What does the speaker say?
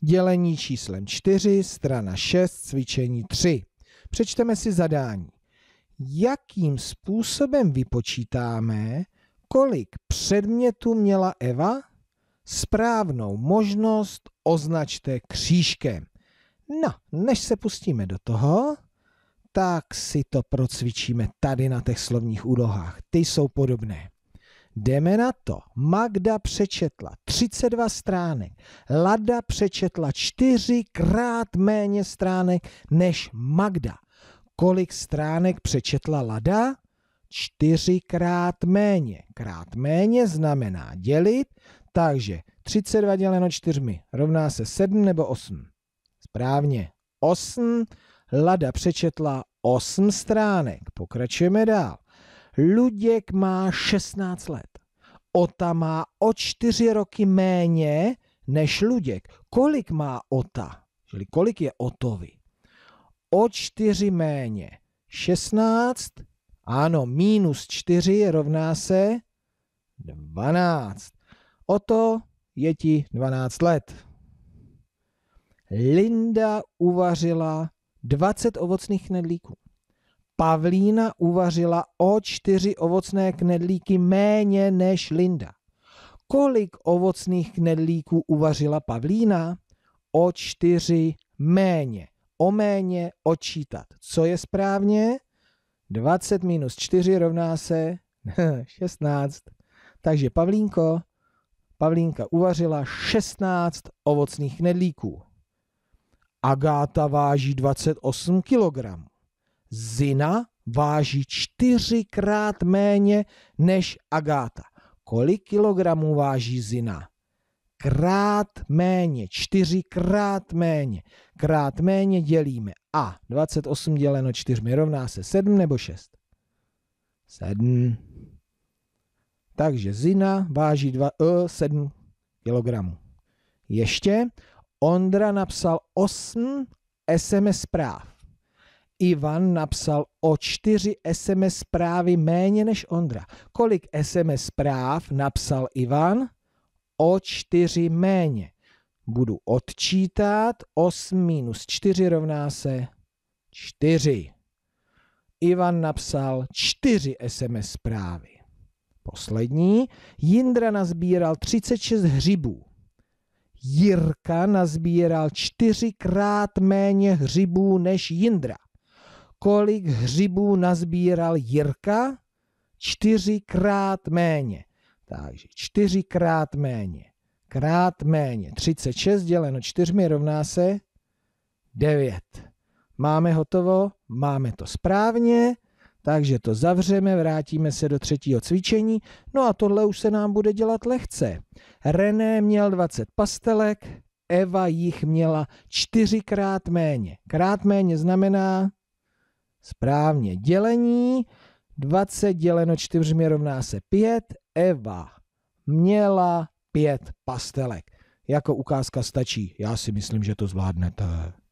Dělení číslem 4, strana 6, cvičení 3. Přečteme si zadání. Jakým způsobem vypočítáme, kolik předmětů měla Eva? Správnou možnost označte křížkem. No, než se pustíme do toho, tak si to procvičíme tady na těch slovních úlohách. Ty jsou podobné. Jdeme na to. Magda přečetla 32 stránek. Lada přečetla čtyřikrát méně stránek než Magda. Kolik stránek přečetla Lada? Čtyřikrát méně. Krát méně znamená dělit, takže 32 děleno 4 rovná se 7 nebo 8. Správně. 8. Lada přečetla 8 stránek. Pokračujeme dál. Luděk má 16 let. Ota má o čtyři roky méně než Luděk. Kolik má Ota? Čili kolik je Otovi? O čtyři méně. 16, ano, minus 4 rovná se 12. Oto je ti 12 let. Linda uvařila 20 ovocných knedlíků. Pavlína uvařila o čtyři ovocné knedlíky méně než Linda. Kolik ovocných knedlíků uvařila Pavlína? O čtyři méně. O méně odčítat. Co je správně? 20 minus 4 rovná se 16. Takže Pavlínko, Pavlínka uvařila 16 ovocných knedlíků. Agáta váží 28 kilogramů. Zina váží čtyřikrát méně než Agáta. Kolik kilogramů váží Zina? Krát méně, čtyřikrát méně. Krát méně dělíme A. 28 děleno 4 rovná se 7 nebo 6? 7. Takže Zina váží 2, 7 eh, kilogramů. Ještě Ondra napsal 8 SMS zpráv. Ivan napsal o čtyři SMS zprávy méně než Ondra. Kolik SMS zpráv napsal Ivan? O čtyři méně. Budu odčítat. 8 minus 4 rovná se 4. Ivan napsal čtyři SMS zprávy. Poslední. Jindra nazbíral 36 hřibů. Jirka nazbíral čtyřikrát méně hřibů než Jindra kolik hřibů nazbíral Jirka? Čtyřikrát méně. Takže čtyřikrát méně. Krát méně. 36 děleno čtyřmi rovná se 9. Máme hotovo, máme to správně, takže to zavřeme, vrátíme se do třetího cvičení. No a tohle už se nám bude dělat lehce. René měl 20 pastelek, Eva jich měla čtyřikrát méně. Krát méně znamená Správně. Dělení 20 děleno 4 rovná se 5. Eva měla 5 pastelek. Jako ukázka stačí. Já si myslím, že to zvládnete.